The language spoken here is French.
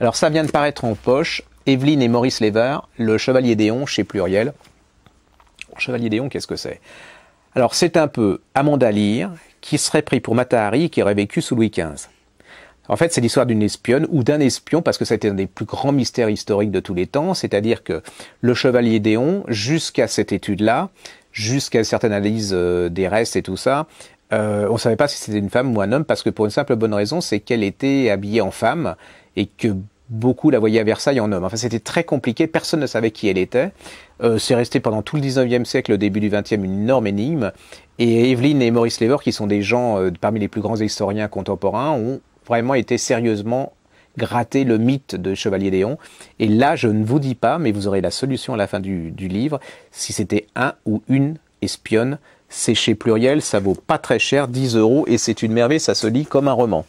Alors ça vient de paraître en poche, Evelyne et Maurice Lever, le Chevalier Déon chez Pluriel. Chevalier Déon, qu'est-ce que c'est Alors c'est un peu Amanda Lear qui serait pris pour Matahari qui aurait vécu sous Louis XV. En fait, c'est l'histoire d'une espionne ou d'un espion parce que c'était un des plus grands mystères historiques de tous les temps, c'est-à-dire que le Chevalier Déon, jusqu'à cette étude-là, jusqu'à certaines analyses euh, des restes et tout ça, euh, on ne savait pas si c'était une femme ou un homme parce que pour une simple bonne raison, c'est qu'elle était habillée en femme et que beaucoup la voyaient à Versailles en homme. Enfin, c'était très compliqué, personne ne savait qui elle était. Euh, c'est resté pendant tout le 19e siècle, au début du 20e, une énorme énigme. Et Evelyn et Maurice Lever, qui sont des gens euh, parmi les plus grands historiens contemporains, ont vraiment été sérieusement gratter le mythe de Chevalier Léon. Et là, je ne vous dis pas, mais vous aurez la solution à la fin du, du livre, si c'était un ou une espionne c'est chez Pluriel, ça vaut pas très cher, 10 euros, et c'est une merveille, ça se lit comme un roman.